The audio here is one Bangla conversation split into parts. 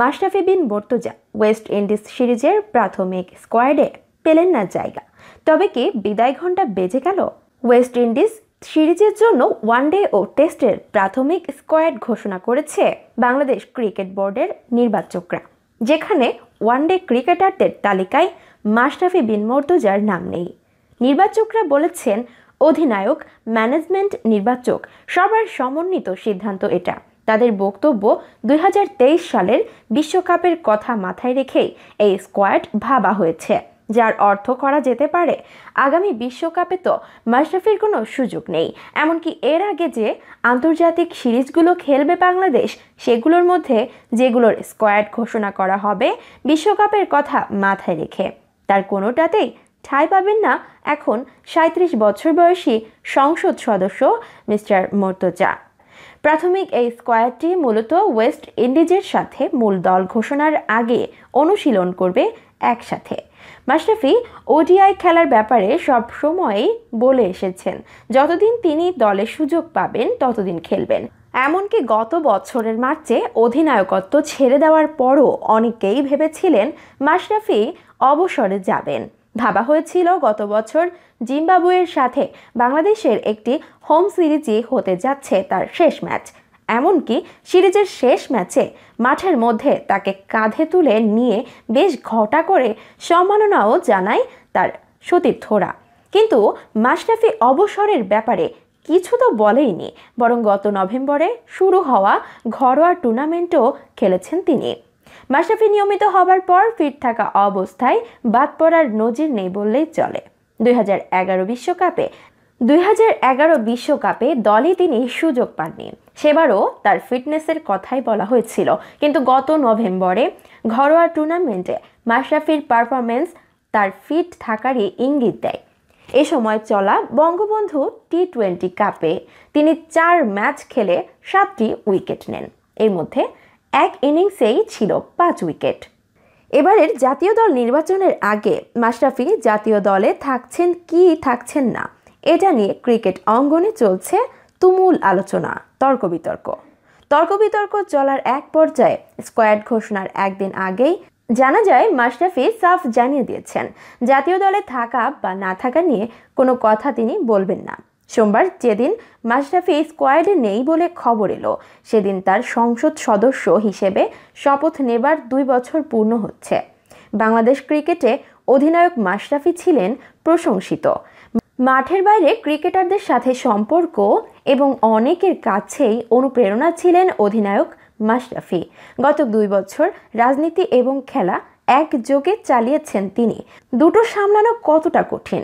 মাশরাফি বিন মর্তজা ওয়েস্ট ইন্ডিজ সিরিজের প্রাথমিক স্কোয়াডে পেলেন না জায়গা তবে কি বিদায় ঘণ্টা বেজে গেল ওয়েস্ট ইন্ডিজ সিরিজের জন্য ওয়ানডে ও টেস্টের প্রাথমিক স্কোয়াড ঘোষণা করেছে বাংলাদেশ ক্রিকেট বোর্ডের নির্বাচকরা যেখানে ওয়ানডে ক্রিকেটারদের তালিকায় মাশরাফি বিন মর্তজার নাম নেই নির্বাচকরা বলেছেন অধিনায়ক ম্যানেজমেন্ট নির্বাচক সবার সমন্বিত সিদ্ধান্ত এটা তাদের বক্তব্য দুই সালের বিশ্বকাপের কথা মাথায় রেখেই এই স্কোয়াড ভাবা হয়েছে যার অর্থ করা যেতে পারে আগামী বিশ্বকাপে তো মাশরাফির কোনো সুযোগ নেই এমনকি এর আগে যে আন্তর্জাতিক সিরিজগুলো খেলবে বাংলাদেশ সেগুলোর মধ্যে যেগুলোর স্কোয়াড ঘোষণা করা হবে বিশ্বকাপের কথা মাথায় রেখে তার কোনোটাতেই ঠাই পাবেন না এখন সাঁত্রিশ বছর বয়সী সংসদ সদস্য মিস্টার মর্তজা প্রাথমিক এই স্কোয়াডটি মূলত ওয়েস্ট ইন্ডিজের সাথে মূল দল ঘোষণার আগে অনুশীলন করবে একসাথে মাশরাফি ওডিআই খেলার ব্যাপারে সব সময়ই বলে এসেছেন যতদিন তিনি দলে সুযোগ পাবেন ততদিন খেলবেন এমনকি গত বছরের মার্চে অধিনায়কত্ব ছেড়ে দেওয়ার পরও অনেকেই ভেবেছিলেন মাশরাফি অবসরে যাবেন ভাবা হয়েছিল গত বছর জিম্বাবুয়ের সাথে বাংলাদেশের একটি হোম সিরিজই হতে যাচ্ছে তার শেষ ম্যাচ এমনকি সিরিজের শেষ ম্যাচে মাঠের মধ্যে তাকে কাঁধে তুলে নিয়ে বেশ ঘটা করে সম্মাননাও জানায় তার সতীর্থরা কিন্তু মাশরাফি অবসরের ব্যাপারে কিছু তো বলেইনি বরং গত নভেম্বরে শুরু হওয়া ঘরোয়া টুর্নামেন্টও খেলেছেন তিনি মাশরাফি নিয়মিত হবার পর ফিট থাকা অবস্থায় বাদ পড়ার নজির নেই বললেই চলে দুই বিশ্বকাপে দুই বিশ্বকাপে দলে তিনি সুযোগ পাননি সেবারও তার ফিটনেসের কথাই বলা হয়েছিল কিন্তু গত নভেম্বরে ঘরোয়া টুর্নামেন্টে মাশরাফির পারফরমেন্স তার ফিট থাকারই ইঙ্গিত দেয় এ সময় চলা বঙ্গবন্ধু টি টোয়েন্টি কাপে তিনি চার ম্যাচ খেলে সাতটি উইকেট নেন এর মধ্যে এক ইনিংসেই ছিল পাঁচ উইকেট এবারের জাতীয় দল নির্বাচনের আগে মাশরাফি জাতীয় দলে থাকছেন কি থাকছেন না এটা নিয়ে ক্রিকেট অঙ্গনে চলছে তুমুল আলোচনা তর্ক বিতর্ক তর্ক বিতর্ক চলার এক পর্যায়ে স্কোয়াড ঘোষণার একদিন আগেই জানা যায় মাশরাফি সাফ জানিয়ে দিয়েছেন জাতীয় দলে থাকা বা না থাকা নিয়ে কোনো কথা তিনি বলবেন না সোমবার যেদিন মাশরাফি স্কোয়াডে নেই বলে খবর এলো সেদিন তার সংসদ সদস্য হিসেবে শপথ নেবার দুই বছর পূর্ণ হচ্ছে বাংলাদেশ ক্রিকেটে অধিনায়ক মাশরাফি ছিলেন প্রশংসিত মাঠের বাইরে ক্রিকেটারদের সাথে সম্পর্ক এবং অনেকের কাছেই অনুপ্রেরণা ছিলেন অধিনায়ক মাশরাফি গত দুই বছর রাজনীতি এবং খেলা একযোগে চালিয়েছেন তিনি দুটো সামলানো কতটা কঠিন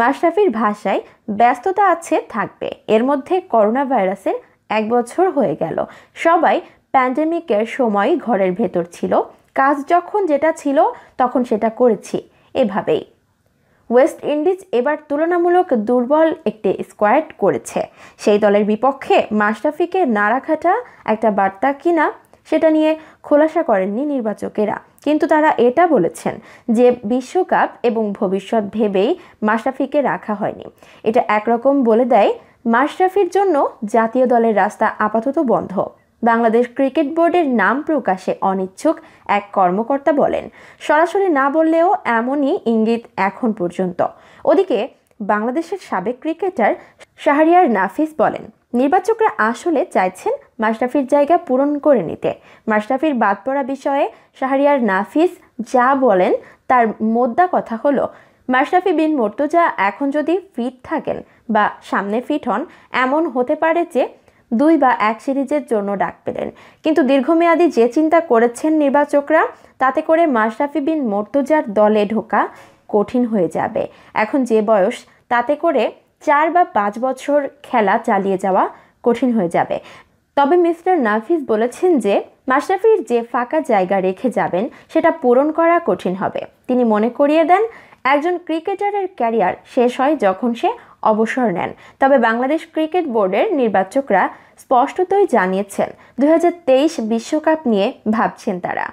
মাশরাফির ভাষায় ব্যস্ততা আছে থাকবে এর মধ্যে করোনা ভাইরাসের এক বছর হয়ে গেল সবাই প্যান্ডেমিকের সময় ঘরের ভেতর ছিল কাজ যখন যেটা ছিল তখন সেটা করেছি এভাবেই ওয়েস্ট ইন্ডিজ এবার তুলনামূলক দুর্বল একটি স্কোয়াড করেছে সেই দলের বিপক্ষে মাশরাফিকে না রাখাটা একটা বার্তা কিনা সেটা নিয়ে খোলাসা করেননি নির্বাচকেরা কিন্তু তারা এটা বলেছেন যে বিশ্বকাপ এবং ভবিষ্যৎ ভেবেই মাশরাফিকে রাখা হয়নি এটা একরকম বলে দেয় মাশরাফির জন্য জাতীয় দলের রাস্তা আপাতত বন্ধ বাংলাদেশ ক্রিকেট বোর্ডের নাম প্রকাশে অনিচ্ছুক এক কর্মকর্তা বলেন সরাসরি না বললেও এমনই ইঙ্গিত এখন পর্যন্ত ওদিকে বাংলাদেশের সাবেক ক্রিকেটার শাহরিয়ার নাফিস বলেন নির্বাচকরা আসলে চাইছেন মাশরাফির জায়গা পূরণ করে নিতে মাশরাফির বাদ পড়া বিষয়ে শাহরিয়ার নাফিস যা বলেন তার মোদ্দা কথা হলো মাশরাফি বিন মোর্তজা এখন যদি ফিট থাকেন বা সামনে ফিট হন এমন হতে পারে যে দুই বা এক সিরিজের জন্য ডাক পেলেন কিন্তু দীর্ঘমেয়াদী যে চিন্তা করেছেন নির্বাচকরা তাতে করে মাশরাফি বিন মোর্তজার দলে ঢোকা কঠিন হয়ে যাবে এখন যে বয়স তাতে করে চার বা পাঁচ বছর খেলা চালিয়ে যাওয়া কঠিন হয়ে যাবে তবে মিস্টার নাফিস বলেছেন যে মাশরাফির যে ফাঁকা জায়গা রেখে যাবেন সেটা পূরণ করা কঠিন হবে তিনি মনে করিয়ে দেন একজন ক্রিকেটারের ক্যারিয়ার শেষ হয় যখন সে অবসর নেন তবে বাংলাদেশ ক্রিকেট বোর্ডের নির্বাচকরা স্পষ্টতই জানিয়েছেন দু বিশ্বকাপ নিয়ে ভাবছেন তারা